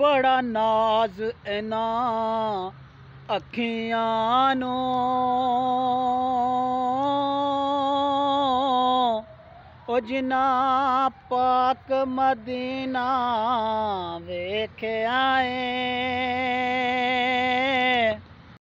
ਬੜਾ ਨਾਜ਼ ਇਨਾ ਅੱਖੀਆਂ ਨੂੰ ਉਹ ਜਿਨਾ ਪਾਕ ਮਦੀਨਾ ਵੇਖਿਆ ਏ